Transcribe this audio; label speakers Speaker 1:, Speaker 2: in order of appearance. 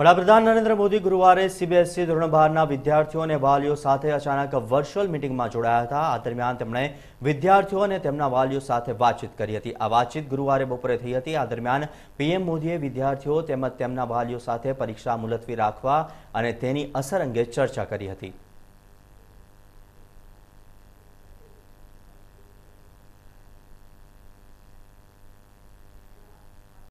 Speaker 1: વડાપ્રધાન નરેન્દ્ર મોદી ગુરુવારે CBSE e ધોરણ બારના વિદ્યાર્થીઓ અને વાલીઓ સાથે અચાનક વર્ચ્યુઅલ મિટિંગમાં જોડાયા હતા આ દરમિયાન તેમણે વિદ્યાર્થીઓ અને તેમના વાલીઓ સાથે વાતચીત કરી હતી આ વાતચીત ગુરુવારે બપોરે થઈ હતી આ દરમિયાન પીએમ મોદીએ વિદ્યાર્થીઓ તેમજ તેમના વાલીઓ સાથે પરીક્ષા મુલતવી રાખવા અને તેની અસર અંગે ચર્ચા કરી હતી